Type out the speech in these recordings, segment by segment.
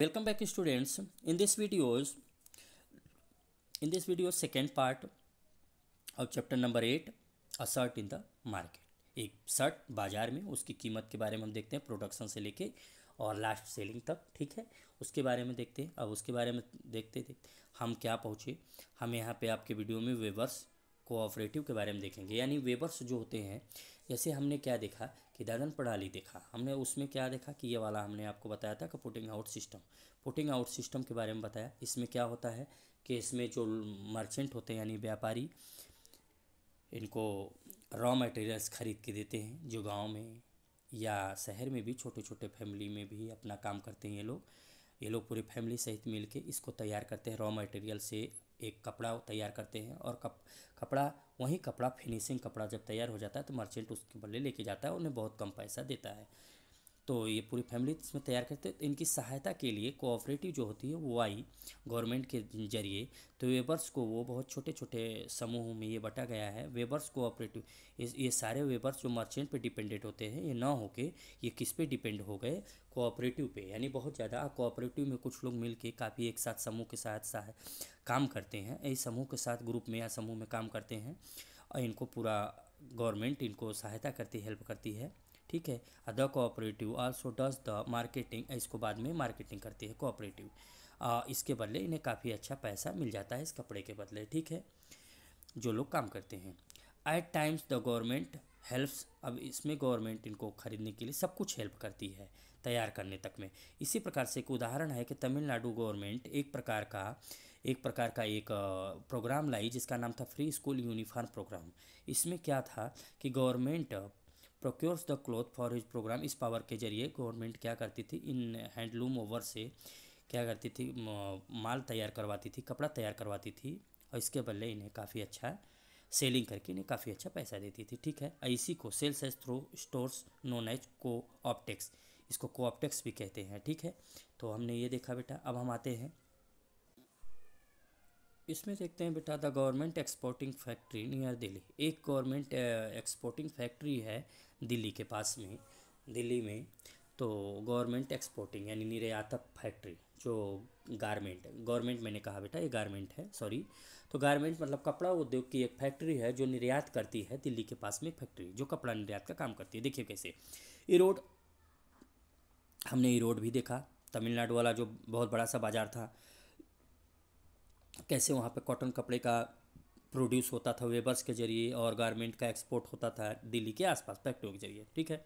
welcome back students in this videos in this video second part और chapter number eight a shirt in the market एक shirt बाजार में उसकी कीमत के बारे में हम देखते हैं प्रोडक्शन से लेके और लास्ट सेलिंग तक ठीक है उसके बारे में देखते हैं अब उसके बारे में देखते देखते हम क्या पहुँचे हम यहाँ पे आपके वीडियो में वेबर्स कोऑपरेटिव के बारे में देखेंगे यानी वेबर्स जो होते हैं जैसे हमने क्या देखा कि दादन प्रणाली देखा हमने उसमें क्या देखा कि ये वाला हमने आपको बताया था कि putting out system putting out system के बारे में बताया इसमें क्या होता है कि इसमें जो मर्चेंट होते हैं यानी व्यापारी इनको रॉ मटेरियल्स खरीद के देते हैं जो गांव में या शहर में भी छोटे छोटे फैमिली में भी अपना काम करते हैं ये लोग ये लोग पूरी फैमिली सहित मिलके इसको तैयार करते हैं रॉ मटेरियल से एक कपड़ा तैयार करते हैं और कप कपड़ा वहीं कपड़ा फिनिशिंग कपड़ा जब तैयार हो जाता है तो मर्चेंट उसके बदले लेके जाता है उन्हें बहुत कम पैसा देता है तो ये पूरी फैमिली इसमें तैयार करते हैं तो इनकी सहायता के लिए कोऑपरेटिव जो होती है वो आई गवर्नमेंट के जरिए तो वेबर्स को वो बहुत छोटे छोटे समूह में ये बटा गया है वेबर्स कोऑपरेटिव ये सारे वेबर्स जो मर्चेंट पे डिपेंडेंट होते हैं ये ना हो के ये किस पे डिपेंड हो गए कोऑपरेटिव पे यानी बहुत ज़्यादा कोऑपरेटिव में कुछ लोग मिल के काफ़ी एक साथ समूह के साथ साथ काम करते हैं इस समूह के साथ ग्रुप में या समूह में काम करते हैं और इनको पूरा गवर्नमेंट इनको सहायता करती हेल्प करती है ठीक है the cooperative also does the marketing इसको बाद में मार्केटिंग करती है कोऑपरेटिव इसके बदले इन्हें काफ़ी अच्छा पैसा मिल जाता है इस कपड़े के बदले ठीक है जो लोग काम करते हैं at times the government helps अब इसमें गवर्नमेंट इनको खरीदने के लिए सब कुछ हेल्प करती है तैयार करने तक में इसी प्रकार से एक उदाहरण है कि तमिलनाडु गवर्नमेंट एक प्रकार का एक प्रकार का एक प्रोग्राम लाई जिसका नाम था फ्री स्कूल यूनिफॉर्म प्रोग्राम इसमें क्या था कि government procures the cloth for his programme इस पावर के जरिए गवर्नमेंट क्या करती थी इन हैंडलूम ओवर से क्या करती थी माल तैयार करवाती थी कपड़ा तैयार करवाती थी और इसके बदले इन्हें काफ़ी अच्छा सेलिंग करके इन्हें काफ़ी अच्छा पैसा देती थी ठीक है इसी को sales as through stores known as Cooptex इसको को ऑप्टिक्स भी कहते हैं ठीक है तो हमने ये देखा बेटा अब हम आते हैं इसमें देखते हैं बेटा the government exporting factory near Delhi एक गवर्नमेंट एक्सपोर्टिंग फैक्ट्री है दिल्ली के पास में दिल्ली में तो गवर्नमेंट एक्सपोर्टिंग यानी निर्यातक फैक्ट्री जो गारमेंट गवर्नमेंट मैंने कहा बेटा ये गारमेंट है सॉरी तो गारमेंट मतलब कपड़ा उद्योग की एक फैक्ट्री है जो निर्यात करती है दिल्ली के पास में फैक्ट्री जो कपड़ा निर्यात का काम करती है देखिए कैसे ये रोड हमने ये रोड भी देखा तमिलनाडु वाला जो बहुत बड़ा सा बाज़ार था कैसे वहाँ पर कॉटन कपड़े का प्रोड्यूस होता था वेबर्स के जरिए और गारमेंट का एक्सपोर्ट होता था दिल्ली के आसपास फैक्ट्रियों के जरिए ठीक है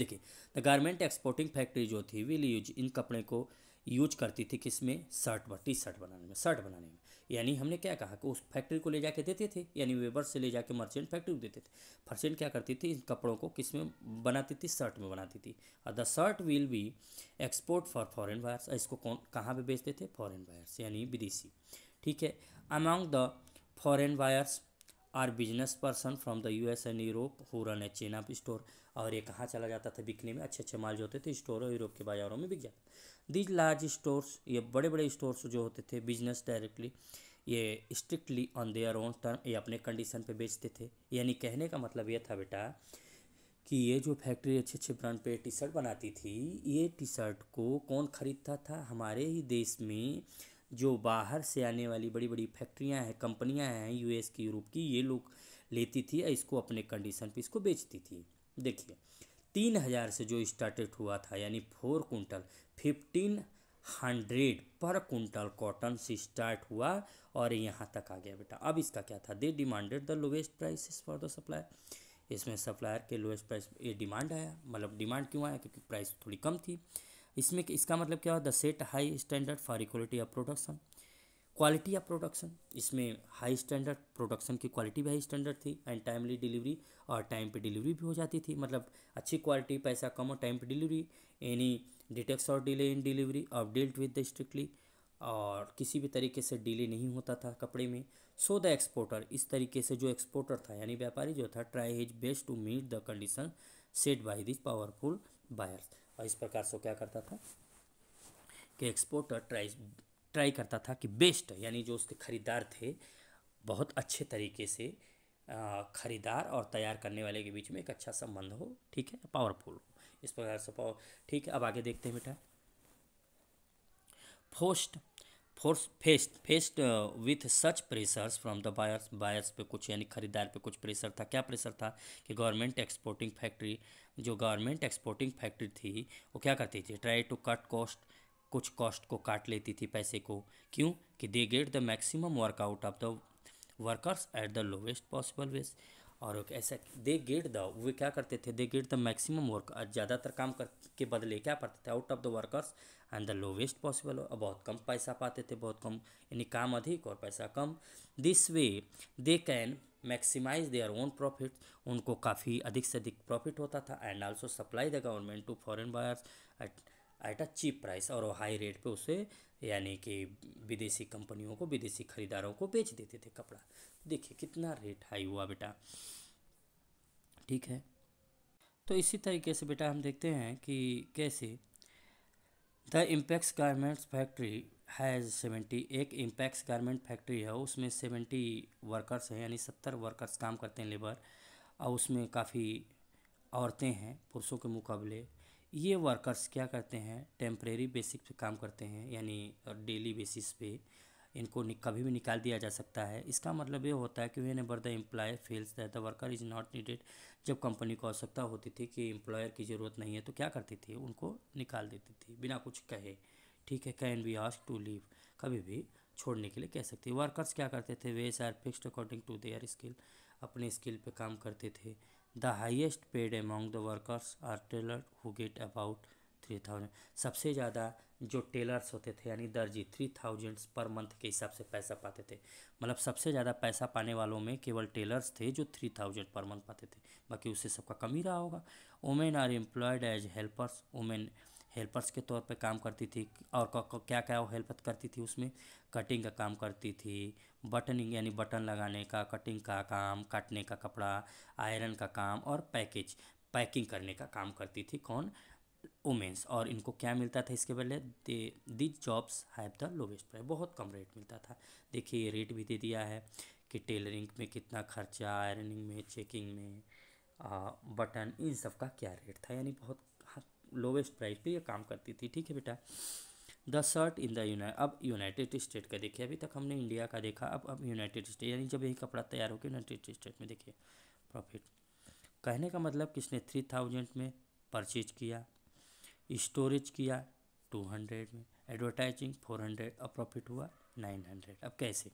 देखिए द गारमेंट एक्सपोर्टिंग फैक्ट्री जो थी विल यूज इन कपड़े को यूज करती थी किसमें शर्ट टी शर्ट बनाने में शर्ट बनाने में यानी हमने क्या कहा कि उस फैक्ट्री को ले जाके देते थे यानी वेबर से ले जाके मर्चेंट फैक्ट्री को देते थे मर्चेंट क्या करती थी इन कपड़ों को किस में बनाती थी शर्ट में बनाती थी और the shirt will be export for foreign buyers इसको कौन कहाँ पर बेचते थे फॉरेन बायर्स यानी विदेशी ठीक है among the foreign buyers are business person from the U S and Europe who run a chain of store और ये कहाँ चला जाता था बिकने में अच्छे अच्छे माल जो होते थे स्टोर और यूरोप के बाज़ारों में बिक जाते दीज लार्ज स्टोर्स ये बड़े बड़े स्टोर्स जो होते थे बिजनेस डायरेक्टली ये strictly on their own term ये अपने कंडीशन पे बेचते थे यानी कहने का मतलब ये था बेटा कि ये जो फैक्ट्री अच्छे अच्छे ब्रांड पे टी शर्ट बनाती थी ये टी शर्ट को कौन ख़रीदता था हमारे ही देश में जो बाहर से आने वाली बड़ी बड़ी फैक्ट्रियाँ हैं कंपनियाँ हैं यूएस की यूरोप की ये लोग लेती थी इसको अपने कंडीशन पे इसको बेचती थी देखिए तीन हज़ार से जो स्टार्टेड हुआ था यानी four quintal fifteen hundred per quintal cotton से स्टार्ट हुआ और यहाँ तक आ गया बेटा अब इसका क्या था they demanded the lowest prices for the supplier इसमें सप्लायर के लोवेस्ट प्राइस ये डिमांड आया मतलब डिमांड क्यों आया क्योंकि प्राइस थोड़ी कम थी इसमें इसका मतलब क्या है the set high standard for equality of production quality of production इसमें हाई स्टैंडर्ड प्रोडक्शन की क्वालिटी भी हाई स्टैंडर्ड थी एंड टाइमली डिलीवरी और टाइम पे डिलीवरी भी हो जाती थी मतलब अच्छी क्वालिटी पैसा कम और टाइम पे डिलीवरी एनी डिटेक्स और डिले इन डिलीवरी और डील्ट विद द स्ट्रिक्टली और किसी भी तरीके से डिले नहीं होता था कपड़े में सो द एक्सपोर्टर इस तरीके से जो एक्सपोर्टर था यानी व्यापारी जो था try his best to meet the condition set by this powerful buyers और इस प्रकार से क्या करता था कि एक्सपोर्टर ट्राई ट्राई करता था कि बेस्ट यानी जो उसके ख़रीदार थे बहुत अच्छे तरीके से ख़रीदार और तैयार करने वाले के बीच में एक अच्छा संबंध हो ठीक है पावरफुल हो इस प्रकार से पावर ठीक है अब आगे देखते हैं बेटा forced force faced faced with such pressures from the buyers buyers पे कुछ यानी खरीदार पे कुछ प्रेशर था क्या प्रेशर था कि गवर्नमेंट एक्सपोर्टिंग फैक्ट्री जो गवर्नमेंट एक्सपोर्टिंग फैक्ट्री थी वो क्या करती थी ट्राई टू कट कॉस्ट कुछ कॉस्ट को काट लेती थी पैसे को क्यों कि they get the maximum workout of the workers at the lowest possible wage और ऐसा दे गेट द वे क्या करते थे they get the maximum work ज़्यादातर काम कर के बदले क्या करते थे out of the workers and the lowest possible बहुत कम पैसा पाते थे बहुत कम यानी काम अधिक और पैसा कम this way they can maximise their own profit उनको काफ़ी अधिक से अधिक प्रॉफिट होता था and also supply the government to foreign buyers at at a cheap price और हाई रेट पे उसे यानी कि विदेशी कंपनियों को विदेशी खरीदारों को बेच देते थे कपड़ा देखिए कितना रेट हाई हुआ बेटा ठीक है तो इसी तरीके से बेटा हम देखते हैं कि कैसे the Impex garments factory has seventy एक इम्पैक्स गारमेंट फैक्ट्री है उसमें सेवेंटी वर्कर्स हैं यानी सत्तर वर्कर्स काम करते हैं लेबर और उसमें काफ़ी औरतें हैं पुरुषों के मुकाबले ये वर्कर्स क्या करते हैं टेम्परेरी बेसिस पे काम करते हैं यानी डेली बेसिस पे इनको कभी भी निकाल दिया जा सकता है इसका मतलब ये होता है कि whenever the employ feels the worker is not needed जब कंपनी को आवश्यकता होती थी कि एम्प्लॉयर की ज़रूरत नहीं है तो क्या करती थी उनको निकाल देती थी बिना कुछ कहे ठीक है can be ask to leave कभी भी छोड़ने के लिए कह सकती वर्कर्स क्या करते थे wage are fixed according to their skill अपने स्किल पे काम करते थे the highest paid among the workers are tailor who get about three thousand सबसे ज़्यादा जो टेलर्स होते थे यानी दर्जी थ्री थाउजेंड्स पर मंथ के हिसाब से पैसा पाते थे मतलब सबसे ज़्यादा पैसा पाने वालों में केवल टेलर्स थे जो थ्री थाउजेंड पर मंथ पाते थे बाकी उससे सबका कम ही रहा होगा women are employed as helpers women helpers के तौर पे काम करती थी और क्या क्या वो हेल्प करती थी उसमें कटिंग का काम करती थी बटनिंग यानी बटन लगाने का कटिंग का काम काटने का कपड़ा आयरन का काम और पैकेज पैकिंग करने का काम करती थी कौन वुमेंस और इनको क्या मिलता था इसके पहले they these jobs have the lowest price बहुत कम रेट मिलता था देखिए ये रेट भी दे दिया है कि टेलरिंग में कितना खर्चा आयरनिंग में चेकिंग में आ, बटन इन सब का क्या रेट था यानी बहुत लोवेस्ट हाँ, प्राइस पे ये काम करती थी ठीक है बेटा the shirt in the unite अब यूनाइटेड स्टेट का देखिए अभी तक हमने इंडिया का देखा अब अब यूनाइटेड स्टेट यानी जब यही कपड़ा तैयार होकर यूनाइटेड स्टेट में देखिए प्रॉफिट कहने का मतलब किसने थ्री थाउजेंड में परचेज किया स्टोरेज किया टू हंड्रेड में एडवर्टाइजिंग फोर हंड्रेड और प्रॉफिट हुआ नाइन हंड्रेड अब कैसे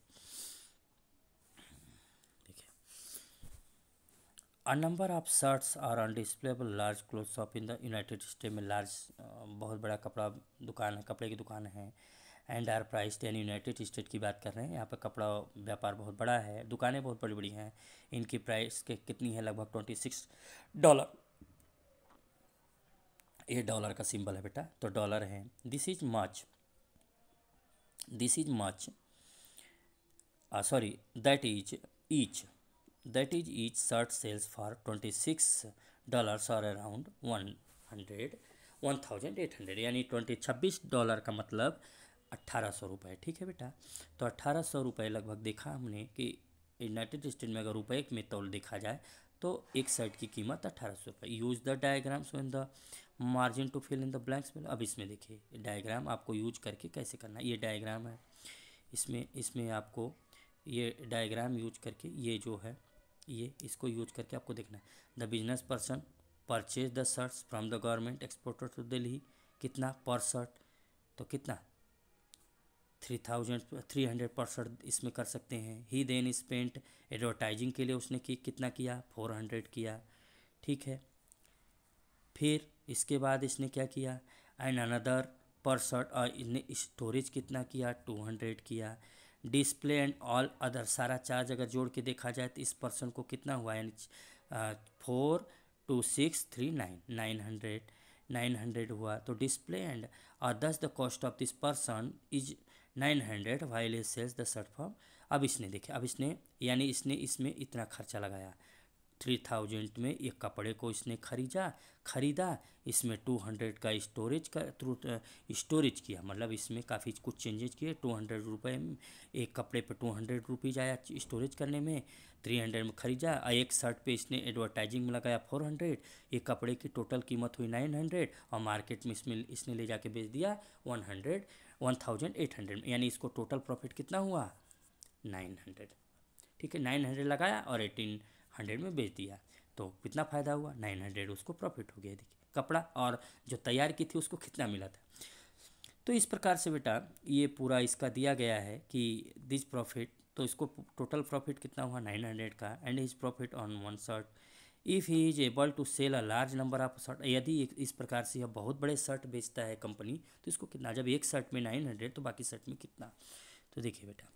A number number of shirts are on displayable large cloth shop in the United State में लार्ज बहुत बड़ा कपड़ा दुकान है कपड़े की दुकान है एंड आर प्राइस यानी यूनाइटेड स्टेट की बात कर रहे हैं यहाँ पर कपड़ा व्यापार बहुत बड़ा है दुकानें बहुत बड़ी बड़ी हैं इनकी प्राइस के कितनी है लगभग ट्वेंटी सिक्स डॉलर ये डॉलर का सिंबल है बेटा तो डॉलर है this is much this is much sorry that is each that is each shirt sells for twenty six dollars और around one hundred one thousand eight hundred यानी twenty छब्बीस dollar का मतलब अट्ठारह सौ रुपये ठीक है बेटा तो अट्ठारह सौ रुपये लगभग देखा हमने कि यूनाइटेड स्टेट में अगर रुपये में तौल देखा जाए तो एक शर्ट की कीमत अट्ठारह सौ रुपये use the diagrams in the margin to fill in the blanks में अब इसमें देखिए डायग्राम आपको यूज करके कैसे करना है ये डायग्राम है इसमें इसमें आपको ये डायग्राम यूज करके ये जो है ये इसको यूज करके आपको देखना है the business person purchase the shirts from the government exporter to Delhi कितना पर शर्ट तो कितना three thousand three hundred percent इसमें कर सकते हैं ही देन स्पेंट एडवर्टाइजिंग के लिए उसने की कितना किया फोर हंड्रेड किया ठीक है फिर इसके बाद इसने क्या किया एंड अनदर पर और इसने स्टोरेज कितना किया टू हंड्रेड किया डिस्प्ले एंड ऑल अदर सारा चार्ज अगर जोड़ के देखा जाए तो इस पर्सन को कितना हुआ यानी four two six three nine nine hundred nine hundred हुआ तो डिस्प्ले एंड और दस the cost of this person is nine hundred while is sells the shirt form अब इसने देखे अब इसने यानी इसने इसमें इतना खर्चा लगाया थ्री थाउजेंड में एक कपड़े को इसने खरीदा खरीदा इसमें टू हंड्रेड का स्टोरेज का थ्रू स्टोरेज किया मतलब इसमें काफ़ी कुछ चेंजेज़ किए टू हंड्रेड रुपये एक कपड़े पर टू हंड्रेड रुपीज़ आया स्टोरेज करने में थ्री हंड्रेड में खरीदा और एक शर्ट पे इसने एडवर्टाइजिंग में लगाया फोर हंड्रेड एक कपड़े की टोटल कीमत हुई नाइन हंड्रेड और मार्केट में इसमें इसने ले जाके बेच दिया one hundred one thousand eight hundred यानी इसको टोटल प्रॉफिट कितना हुआ नाइन हंड्रेड ठीक है नाइन हंड्रेड लगाया और एटीन हंड्रेड में बेच दिया तो कितना फ़ायदा हुआ नाइन हंड्रेड उसको प्रॉफिट हो गया देखिए कपड़ा और जो तैयार की थी उसको कितना मिला था तो इस प्रकार से बेटा ये पूरा इसका दिया गया है कि दिस प्रॉफिट तो इसको टोटल प्रॉफिट कितना हुआ नाइन हंड्रेड का and his profit on one shirt if he is able to sell a large number of shirt यदि इस प्रकार से यह बहुत बड़े शर्ट बेचता है कंपनी तो इसको कितना जब एक शर्ट में नाइन हंड्रेड तो बाकी शर्ट में कितना तो देखिए बेटा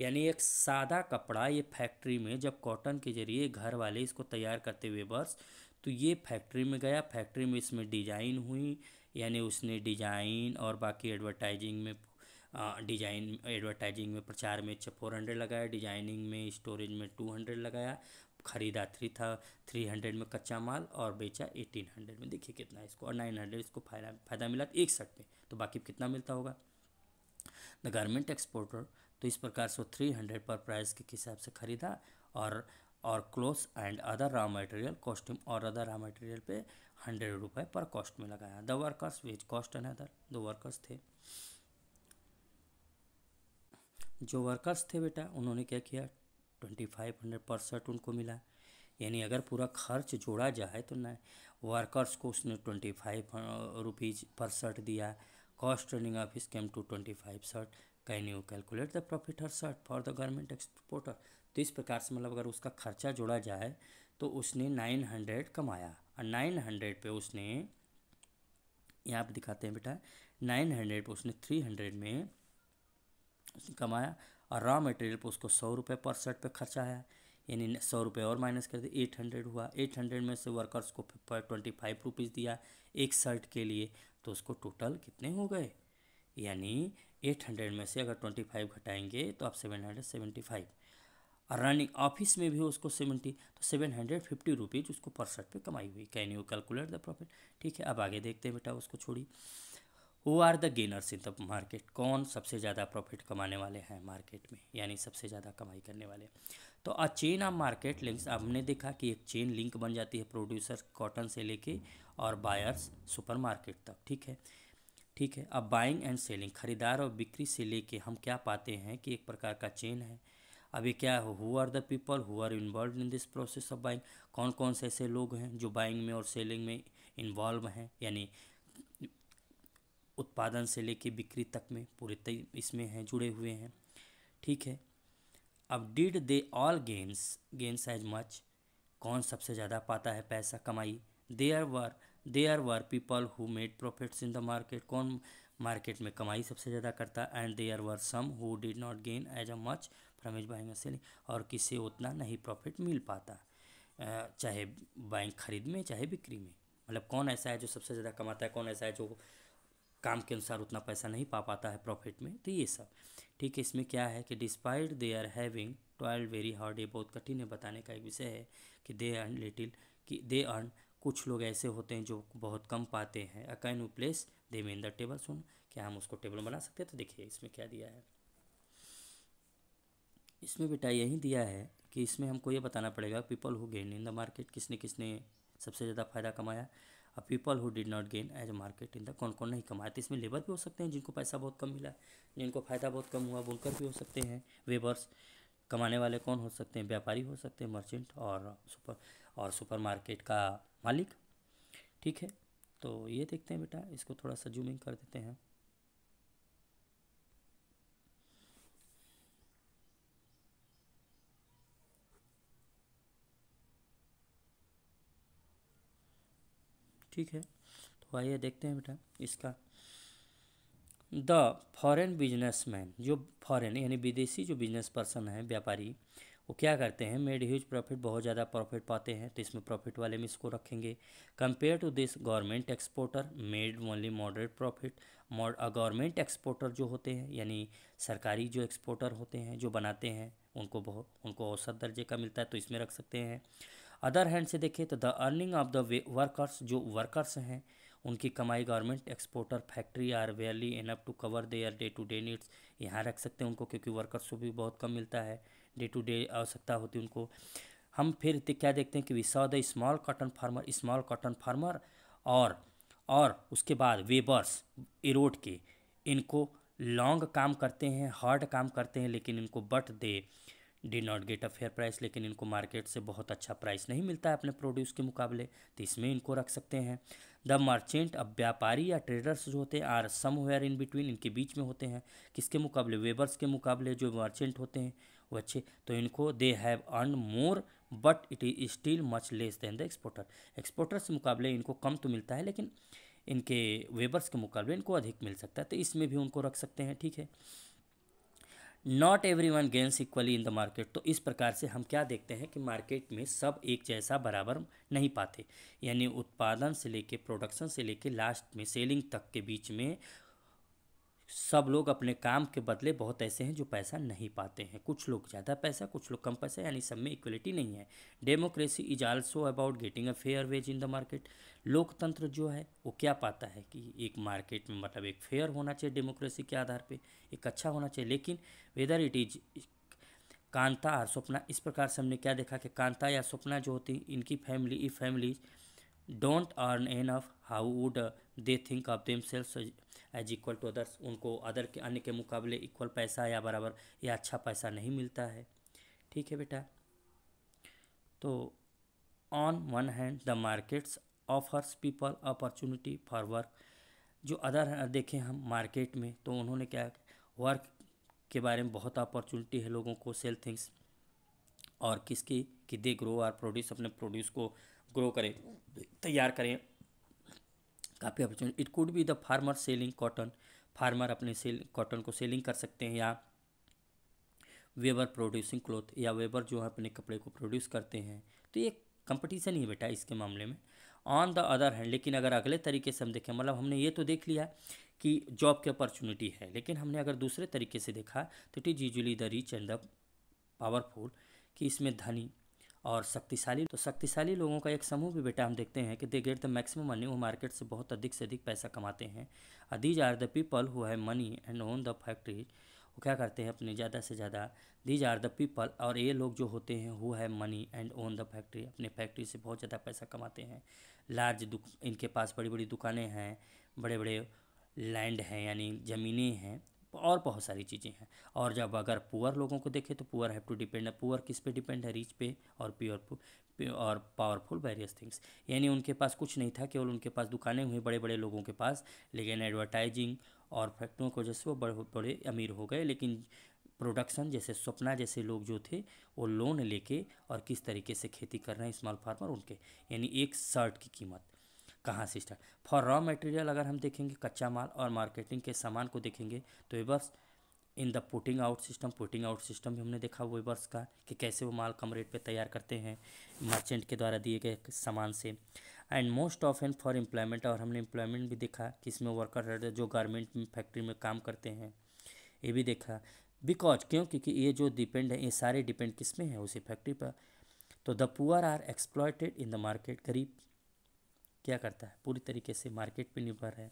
यानी एक सादा कपड़ा ये फैक्ट्री में जब कॉटन के जरिए घर वाले इसको तैयार करते हुए बर्स तो ये फैक्ट्री में गया फैक्ट्री में इसमें डिजाइन हुई यानी उसने डिजाइन और बाकी एडवर्टाइजिंग में डिजाइन एडवर्टाइजिंग में प्रचार में फोर हंड्रेड लगाया डिजाइनिंग में स्टोरेज में टू हंड्रेड लगाया खरीदा थ्री था थ्री हंड्रेड में कच्चा माल और बेचा एटीन हंड्रेड में देखिए कितना है इसको और नाइन हंड्रेड इसको फायदा फायदा मिला एक शर्ट में तो बाकी कितना मिलता होगा द गारमेंट एक्सपोर्टर तो इस प्रकार से थ्री हंड्रेड पर प्राइस के हिसाब से खरीदा और और cloth and other raw material costume और अदर रॉ मटेरियल पे हंड्रेड रुपये पर कॉस्ट में लगाया the workers wage cost and other दो वर्कर्स थे जो वर्कर्स थे बेटा उन्होंने क्या किया twenty five hundred per shirt उनको मिला यानी अगर पूरा खर्च जोड़ा जाए तो ना वर्कर्स को उसने twenty five rupees per shirt दिया cost running office came to twenty five shirt can you calculate the profit हर shirt for the government exporter तो इस प्रकार से मतलब अगर उसका खर्चा जोड़ा जाए तो उसने नाइन हंड्रेड कमाया और नाइन हंड्रेड पर उसने यहाँ पर दिखाते हैं बेटा नाइन हंड्रेड पर उसने थ्री हंड्रेड में उसने कमाया और रॉ मटेरियल पर उसको सौ रुपये पर शर्ट पर खर्चा है यानी सौ रुपये और माइनस कर दिए एट हंड्रेड हुआ एट हंड्रेड में से वर्कर्स को ट्वेंटी फाइव रुपीज़ दिया एक शर्ट के लिए तो उसको टोटल कितने हो गए यानी एट हंड्रेड में से अगर ट्वेंटी फाइव घटाएंगे तो आप सेवन हंड्रेड सेवेंटी फाइव और रनिंग ऑफिस में भी उसको सेवेंटी तो सेवन हंड्रेड फिफ्टी रुपीज़ उसको पर शर्ट पर कमाई हुई can you calculate the profit ठीक है अब आगे देखते हैं बेटा उसको छोड़िए वो are the gainers in the market कौन सबसे ज़्यादा प्रॉफिट कमाने वाले हैं मार्केट में यानी सबसे ज़्यादा कमाई करने वाले तो a chain of market links हमने देखा कि एक चेन लिंक बन जाती है प्रोड्यूसर कॉटन से लेके और बायर्स सुपरमार्केट तक ठीक है ठीक है अब बाइंग एंड सेलिंग खरीदार और बिक्री से लेके हम क्या पाते हैं कि एक प्रकार का चेन है अभी क्या हो who are the people who are involve in this process of buying कौन कौन से ऐसे लोग हैं जो बाइंग में और सेलिंग में इन्वॉल्व हैं यानी उत्पादन से लेके बिक्री तक में पूरे इसमें हैं जुड़े हुए हैं ठीक है अब did they all gains gains as much कौन सबसे ज़्यादा पाता है पैसा कमाई there were there were people who made profits in the market कौन मार्केट में कमाई सबसे ज़्यादा करता and there were some who did not gain as a much from is buying selling और किसे उतना नहीं प्रॉफिट मिल पाता चाहे बाइंग खरीद में चाहे बिक्री में मतलब कौन ऐसा है जो सबसे ज़्यादा कमाता है कौन ऐसा है जो काम के अनुसार उतना पैसा नहीं पा पाता है प्रॉफिट में तो ये सब ठीक है इसमें क्या है कि despite they are having twelve very hard ये बहुत कठिन है बताने का एक विषय है कि दे अर्न लिटिल कि दे अर्न कुछ लोग ऐसे होते हैं जो बहुत कम पाते हैं uh can you place them in the table सुन क्या हम उसको टेबल बना सकते हैं तो देखिए इसमें क्या दिया है इसमें बेटा यही दिया है कि इसमें हमको ये बताना पड़ेगा people who gain in the market किसने किसने सबसे ज़्यादा फ़ायदा कमाया people who did not gain as market in the कौन कौन नहीं कमाया तो इसमें लेबर भी हो सकते हैं जिनको पैसा बहुत कम मिला जिनको फ़ायदा बहुत कम हुआ बुनकर भी हो सकते हैं वेबर्स कमाने वाले कौन हो सकते हैं व्यापारी हो सकते हैं मर्चेंट और सुपर और सुपर मार्केट का मालिक ठीक है तो ये देखते हैं बेटा इसको थोड़ा सा जूमिंग कर देते हैं ठीक है तो आइए देखते हैं बेटा इसका द फॉरेन बिजनेसमैन जो फॉरेन यानी विदेशी जो बिजनेस पर्सन है व्यापारी वो क्या करते हैं मेड ह्यूज प्रॉफिट बहुत ज़्यादा प्रॉफिट पाते हैं तो इसमें प्रॉफिट वाले में इसको रखेंगे compare to this government exporter made only moderate profit government exporter जो होते हैं यानी सरकारी जो एक्सपोर्टर होते हैं जो बनाते हैं उनको बहुत उनको औसत दर्जे का मिलता है तो इसमें रख सकते हैं अदर हैंड से देखें तो the earning of the workers जो वर्कर्स हैं उनकी कमाई government exporter factory are barely enough to cover their day to day needs यहाँ रख सकते हैं उनको क्योंकि वर्कर्स को भी बहुत कम मिलता है डे टू डे आवश्यकता होती है उनको हम फिर क्या देखते हैं कि we saw the small cotton farmer small cotton farmer और और उसके बाद वेबर्स इरोड के इनको लॉन्ग काम करते हैं हार्ड काम करते हैं लेकिन इनको but they did not get a fair price लेकिन इनको मार्केट से बहुत अच्छा प्राइस नहीं मिलता है अपने प्रोड्यूस के मुकाबले तो इसमें इनको रख सकते हैं द मर्चेंट अब व्यापारी या ट्रेडर्स जो होते हैं आर समवेयर इन बिटवीन इनके बीच में होते हैं किसके मुकाबले वेबर्स के मुकाबले जो मर्चेंट होते हैं वो अच्छे तो इनको they have earn more but it is still much less than the exporter exporters के मुकाबले इनको कम तो मिलता है लेकिन इनके वेबर्स के मुकाबले इनको अधिक मिल सकता है तो इसमें भी उनको रख सकते हैं ठीक है not everyone gains equally in the market तो इस प्रकार से हम क्या देखते हैं कि मार्केट में सब एक जैसा बराबर नहीं पाते यानी उत्पादन से लेके प्रोडक्शन से लेके लास्ट में सेलिंग तक के बीच में सब लोग अपने काम के बदले बहुत ऐसे हैं जो पैसा नहीं पाते हैं कुछ लोग ज़्यादा पैसा कुछ लोग कम पैसा यानी सब में इक्वलिटी नहीं है democracy is also about getting a fair wage in the market लोकतंत्र जो है वो क्या पाता है कि एक मार्केट में मतलब एक फेयर होना चाहिए डेमोक्रेसी के आधार पर एक अच्छा होना चाहिए लेकिन वेदर इट इज कांता और सपना इस प्रकार से हमने क्या देखा कि कांता या सपना जो होती इनकी family uh family don't earn enough how would they think of themselves as equal to others उनको अदर के अन्य के मुकाबले इक्वल पैसा या बराबर या अच्छा पैसा नहीं मिलता है ठीक है बेटा तो on one hand the markets offers people opportunity for work जो अदर uh, देखें हम मार्केट में तो उन्होंने क्या वर्क के बारे में बहुत अपॉर्चुनिटी है लोगों को सेल थिंग्स और किसकी कि दे ग्रो आर प्रोड्यूस अपने प्रोड्यूस को ग्रो करें तैयार करें काफ़ी opportunity it could be the farmer selling cotton farmer अपने सेल कॉटन को सेलिंग कर सकते हैं या वेबर प्रोड्यूसिंग क्लोथ या वेबर जो है अपने कपड़े को प्रोड्यूस करते हैं तो ये कंपटीशन ही बेटा इसके मामले में ऑन द अदर हैंड लेकिन अगर अगले तरीके से हम देखें मतलब हमने ये तो देख लिया कि जॉब की अपॉर्चुनिटी है लेकिन हमने अगर दूसरे तरीके से देखा तो it is usually the rich and the powerful कि इसमें धनी और शक्तिशाली तो शक्तिशाली लोगों का एक समूह भी बेटा हम देखते हैं कि they get the maximum money वो मार्केट से बहुत अधिक से अधिक पैसा कमाते हैं और these are the people who have money and own the factories वो क्या करते हैं अपने ज़्यादा से ज़्यादा दीज आर द पीपल और ये लोग जो होते हैं who have money and own the factory अपने फैक्ट्री से बहुत ज़्यादा पैसा कमाते हैं लार्ज इनके पास बड़ी बड़ी दुकानें हैं बड़े बड़े लैंड हैं यानी ज़मीनें हैं और बहुत सारी चीज़ें हैं और जब अगर पुअर लोगों को देखें तो poor have to depend poor किस पे डिपेंड है रीच पे और प्योर और पावरफुल वेरियस थिंग्स यानी उनके पास कुछ नहीं था केवल उनके पास दुकानें हुई बड़े बड़े लोगों के पास लेकिन एडवर्टाइजिंग और फैक्ट्रियों की वजह से वो बड़े बड़े अमीर हो गए लेकिन प्रोडक्शन जैसे सपना जैसे लोग जो थे वो लोन लेके और किस तरीके से खेती कर रहे हैं स्मॉल फार्मर उनके यानी एक शर्ट की कीमत कहाँ से स्टार्ट फॉर रॉ मटेरियल अगर हम देखेंगे कच्चा माल और मार्केटिंग के सामान को देखेंगे तो weavers in the putting out system putting out system भी हमने देखा वेबर्स का कि कैसे वो माल कम रेट पे तैयार करते हैं मर्चेंट के द्वारा दिए गए सामान से and most of and for employment और हमने एम्प्लॉयमेंट भी देखा कि इसमें वर्कर जो गारमेंट फैक्ट्री में काम करते हैं ये भी देखा बिकॉज क्यों क्योंकि ये जो डिपेंड है ये सारे डिपेंड किस में है उसी फैक्ट्री पर तो the poor are exploited in the market गरीब क्या करता है पूरी तरीके से मार्केट पर निर्भर है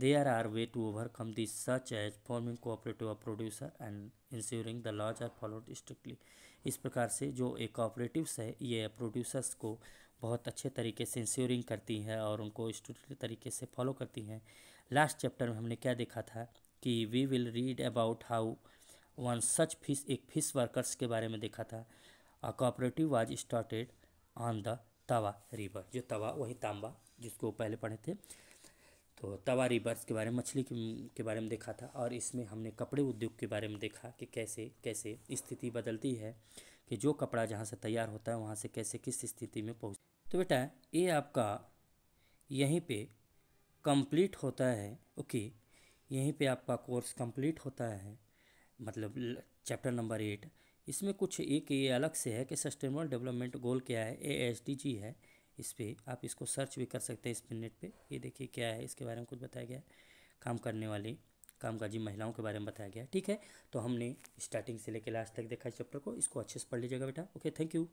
they are are way to overcome this such as forming cooperative of producer and ensuring the laws are followed strictly इस प्रकार से जो एक कोऑपरेटिवस है ये प्रोड्यूसर्स को बहुत अच्छे तरीके से इंश्योरिंग करती है और उनको स्ट्रिक्टली तरीके से फॉलो करती हैं लास्ट चैप्टर में हमने क्या देखा था कि we will read about how one such fish एक फिश वर्कर्स के बारे में देखा था a cooperative was started on the Tawa river जो तवा वही तांबा जिसको पहले पढ़े थे तो तवा रिवर्स के बारे में मछली के बारे में देखा था और इसमें हमने कपड़े उद्योग के बारे में देखा कि कैसे कैसे स्थिति बदलती है कि जो कपड़ा जहाँ से तैयार होता है वहाँ से कैसे किस स्थिति में पहुँच तो बेटा ये आपका यहीं पे कंप्लीट होता है ओके यहीं पे आपका कोर्स कंप्लीट होता है मतलब चैप्टर नंबर एट इसमें कुछ एक ये अलग से है कि सस्टेनेबल डेवलपमेंट गोल क्या है ए एस डी जी है इस पर आप इसको सर्च भी कर सकते हैं इस नेट पे ये देखिए क्या है इसके बारे में कुछ बताया गया है काम करने वाली कामकाजी महिलाओं के बारे में बताया गया ठीक है तो हमने स्टार्टिंग से लेकर लास्ट तक देखा इस चैप्टर को इसको अच्छे से पढ़ लीजिएगा बेटा ओके थैंक यू